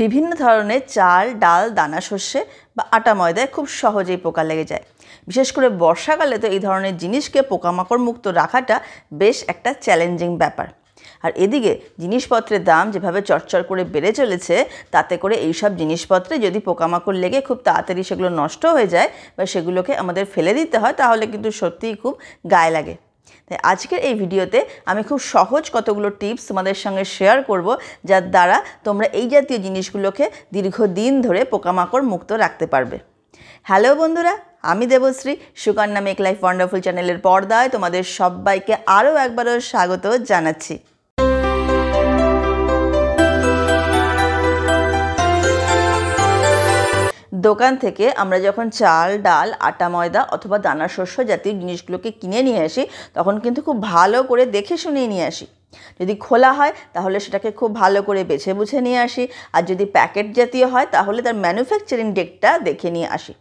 বিভিন্ন ধরনের চাল ডাল দানা শস্যে বা আটা ময়দায় খুব সহজেই পোকা লেগে যায় বিশেষ করে বর্ষাকালে তো এই ধরনের জিনিসকে পোকামাকড় মুক্ত রাখাটা বেশ একটা চ্যালেঞ্জিং ব্যাপার আর এদিকে জিনিসপত্রের দাম যেভাবে চটচর করে বেড়ে চলেছে তাতে করে এইসব জিনিসপত্রে যদি পোকামাকড় লেগে খুব তাড়াতাড়ি সেগুলো নষ্ট হয়ে যায় বা সেগুলোকে আমাদের ফেলে দিতে হয় তাহলে কিন্তু সত্যিই খুব গায়ে লাগে তাই আজকের এই ভিডিওতে আমি খুব সহজ কতগুলো টিপস তোমাদের সঙ্গে শেয়ার করব যার দ্বারা তোমরা এই জাতীয় জিনিসগুলোকে দীর্ঘদিন ধরে পোকামাকড় মুক্ত রাখতে পারবে হ্যালো বন্ধুরা আমি Debashree Sukanya make life wonderful চ্যানেলের পর্দায় তোমাদের সবাইকে আরও একবারও স্বাগত জানাচ্ছি দোকান থেকে আমরা যখন চাল ডাল আটা ময়দা অথবা দানা শস্য জাতীয় জিনিসগুলোকে কিনে নিয়ে আসি তখন কিন্তু খুব ভালো করে দেখে শুনে নিয়ে আসি যদি খোলা হয় তাহলে সেটাকে খুব ভালো করে বেছে বুঝে নিয়ে আসি আর যদি প্যাকেট জাতীয় হয় তাহলে তার ম্যানুফ্যাকচারিং ডেটটা দেখে নিয়ে আসি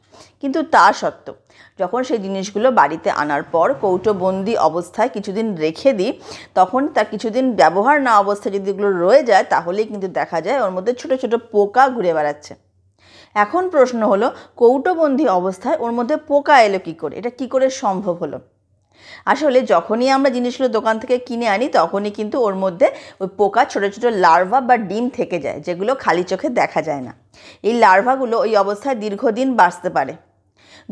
কিন্তু তা সত্ত্বেও যখন সেই জিনিসগুলো বাড়িতে আনার পর কৌটোবন্দি অবস্থায় কিছুদিন রেখে দিই তখন তার কিছুদিন ব্যবহার না অবস্থায় যদি এগুলো রয়ে যায় তাহলেই কিন্তু দেখা যায় ওর মধ্যে ছোটো ছোটো পোকা ঘুরে বেড়াচ্ছে এখন প্রশ্ন হলো কৌটবন্দি অবস্থায় ওর মধ্যে পোকা এলো কী করে এটা কী করে সম্ভব হলো আসলে যখনই আমরা জিনিসগুলো দোকান থেকে কিনে আনি তখনই কিন্তু ওর মধ্যে ওই পোকা ছোটো ছোটো লার্ভা বা ডিম থেকে যায় যেগুলো খালি চোখে দেখা যায় না এই লার্ভাগুলো ওই অবস্থায় দীর্ঘদিন বাঁচতে পারে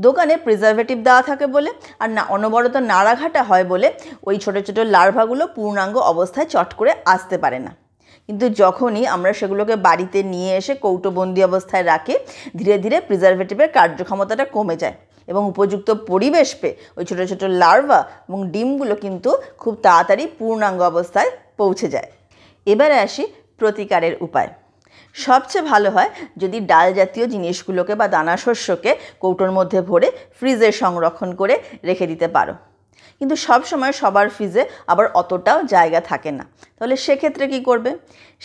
দোকানে প্রিজার্ভেটিভ দেওয়া থাকে বলে আর না অনবরত নাড়াঘাটা হয় বলে ওই ছোটো ছোটো লার্ভাগুলো পূর্ণাঙ্গ অবস্থায় চট করে আসতে পারে না কিন্তু যখনই আমরা সেগুলোকে বাড়িতে নিয়ে এসে কৌটোবন্দি অবস্থায় রাখি ধীরে ধীরে প্রিজারভেটিভের কার্যক্ষমতাটা কমে যায় এবং উপযুক্ত পরিবেশ পেয়ে ওই ছোটো ছোটো লার্ভা এবং ডিমগুলো কিন্তু খুব তাড়াতাড়ি পূর্ণাঙ্গ অবস্থায় পৌঁছে যায় এবারে আসি প্রতিকারের উপায় সবচেয়ে ভালো হয় যদি ডাল জাতীয় জিনিসগুলোকে বা দানা শস্যকে কৌটোর মধ্যে ভরে ফ্রিজে সংরক্ষণ করে রেখে দিতে পারো কিন্তু সব সময় সবার ফিজে আবার অতটাও জায়গা থাকে না তাহলে সেক্ষেত্রে কি করবে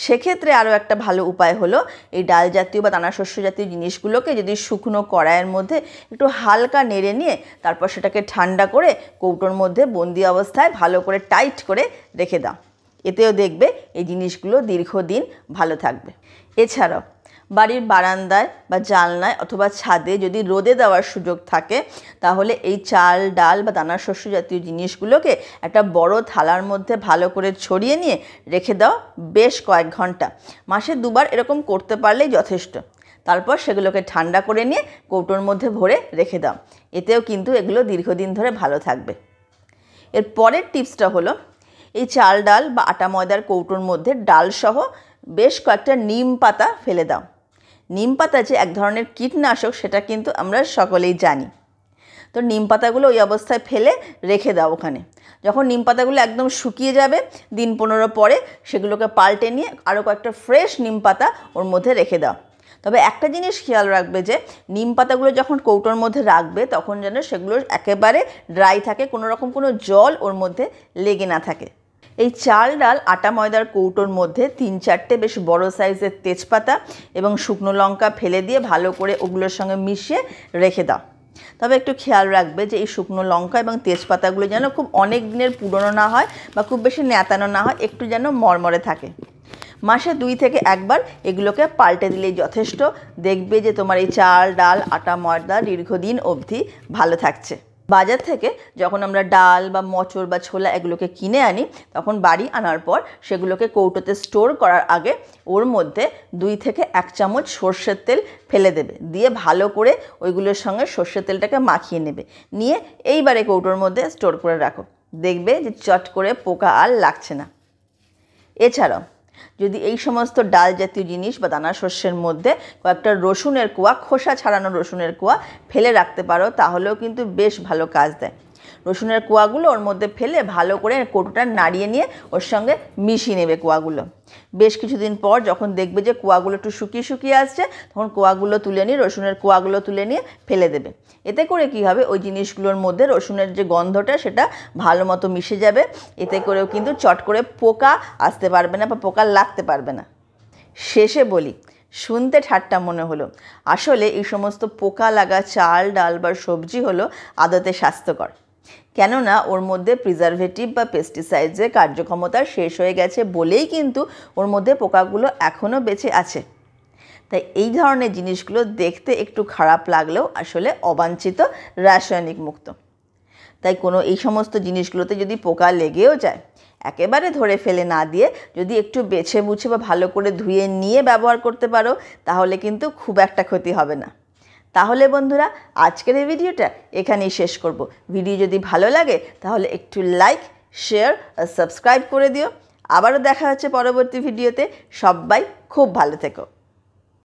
সেক্ষেত্রে আরও একটা ভালো উপায় হলো এই ডাল জাতীয় বা দানা শস্য জাতীয় জিনিসগুলোকে যদি শুকনো কড়াইয়ের মধ্যে একটু হালকা নেড়ে নিয়ে তারপর সেটাকে ঠান্ডা করে কৌটোর মধ্যে বন্দি অবস্থায় ভালো করে টাইট করে রেখে দাও এতেও দেখবে এই জিনিসগুলো দীর্ঘদিন ভালো থাকবে এছাড়াও বাড়ির বারান্দায় বা জালনায় অথবা ছাদে যদি রোদে দেওয়ার সুযোগ থাকে তাহলে এই চাল ডাল বা দানাশস্য জাতীয় জিনিসগুলোকে একটা বড় থালার মধ্যে ভালো করে ছড়িয়ে নিয়ে রেখে দাও বেশ কয়েক ঘন্টা মাসে দুবার এরকম করতে পারলেই যথেষ্ট তারপর সেগুলোকে ঠান্ডা করে নিয়ে কৌটোর মধ্যে ভরে রেখে দাও এতেও কিন্তু এগুলো দীর্ঘদিন ধরে ভালো থাকবে এর পরের টিপসটা হলো এই চাল ডাল বা আটা ময়দার কৌটোর মধ্যে ডালসহ বেশ কয়েকটা নিম পাতা ফেলে দাও নিম পাতা যে এক ধরনের কীটনাশক সেটা কিন্তু আমরা সকলেই জানি তো নিম পাতাগুলো ওই অবস্থায় ফেলে রেখে দাও ওখানে যখন নিম পাতাগুলো একদম শুকিয়ে যাবে দিন পনেরো পরে সেগুলোকে পাল্টে নিয়ে আরও কয়েকটা ফ্রেশ নিম পাতা ওর মধ্যে রেখে দাও তবে একটা জিনিস খেয়াল রাখবে যে নিম পাতাগুলো যখন কৌটোর মধ্যে রাখবে তখন যেন সেগুলো একেবারে ড্রাই থাকে কোনো রকম কোনো জল ওর মধ্যে লেগে না থাকে এই চাল ডাল আটা ময়দার কৌটোর মধ্যে তিন চারটে বেশ বড় সাইজের তেজপাতা এবং শুকনো লঙ্কা ফেলে দিয়ে ভালো করে ওগুলোর সঙ্গে মিশিয়ে রেখে দাও তবে একটু খেয়াল রাখবে যে এই শুকনো লঙ্কা এবং তেজপাতাগুলো যেন খুব অনেক দিনের পুরনো না হয় বা খুব বেশি ন্যাতানো না হয় একটু যেন মরমরে থাকে মাসে দুই থেকে একবার এগুলোকে পাল্টে দিলেই যথেষ্ট দেখবে যে তোমার এই চাল ডাল আটা ময়দা দীর্ঘদিন অবধি ভালো থাকছে বাজার থেকে যখন আমরা ডাল বা মচর বা ছোলা এগুলোকে কিনে আনি তখন বাড়ি আনার পর সেগুলোকে কৌটোতে স্টোর করার আগে ওর মধ্যে দুই থেকে এক চামচ সর্ষের তেল ফেলে দেবে দিয়ে ভালো করে ওইগুলোর সঙ্গে সর্ষের তেলটাকে মাখিয়ে নেবে নিয়ে এইবারে কৌটোর মধ্যে স্টোর করে রাখো দেখবে যে চট করে পোকা আর লাগছে না এছাড়াও যদি এই সমস্ত ডাল জাতীয় জিনিস বা দানা শস্যের মধ্যে কয়েকটা রসুনের কুয়া খোসা ছাড়ানো রসুনের কুয়া ফেলে রাখতে পারো তাহলেও কিন্তু বেশ ভালো কাজ দেয় রসুনের কোয়াগুলো ওর মধ্যে ফেলে ভালো করে কোটোটা নাড়িয়ে নিয়ে ওর সঙ্গে মিশিয়ে নেবে কোয়াগুলো বেশ কিছুদিন পর যখন দেখবে যে কোয়াগুলো একটু শুকিয়ে শুকিয়ে আসছে তখন কোয়াগুলো তুলে নিয়ে রসুনের কোয়াগুলো তুলে নিয়ে ফেলে দেবে এতে করে কি হবে ওই জিনিসগুলোর মধ্যে রসুনের যে গন্ধটা সেটা ভালো মতো মিশে যাবে এতে করেও কিন্তু চট করে পোকা আসতে পারবে না বা পোকা লাগতে পারবে না শেষে বলি শুনতে ঠাট্টা মনে হলো আসলে এই সমস্ত পোকা লাগা চাল ডাল বা সবজি হলো আদতে স্বাস্থ্যকর কেননা ওর মধ্যে প্রিজারভেটিভ বা পেস্টিসাইডের কার্যক্ষমতা শেষ হয়ে গেছে বলেই কিন্তু ওর মধ্যে পোকাগুলো এখনও বেঁচে আছে তাই এই ধরনের জিনিসগুলো দেখতে একটু খারাপ লাগলেও আসলে অবাঞ্ছিত রাসায়নিক মুক্ত তাই কোনো এই সমস্ত জিনিসগুলোতে যদি পোকা লেগেও যায় একেবারে ধরে ফেলে না দিয়ে যদি একটু বেছে মুছে বা ভালো করে ধুয়ে নিয়ে ব্যবহার করতে পারো তাহলে কিন্তু খুব একটা ক্ষতি হবে না তাহলে বন্ধুরা আজকের এই ভিডিওটা এখানেই শেষ করব ভিডিও যদি ভালো লাগে তাহলে একটু লাইক শেয়ার আর সাবস্ক্রাইব করে দিও আবারও দেখা হচ্ছে পরবর্তী ভিডিওতে সবাই খুব ভালো থেকো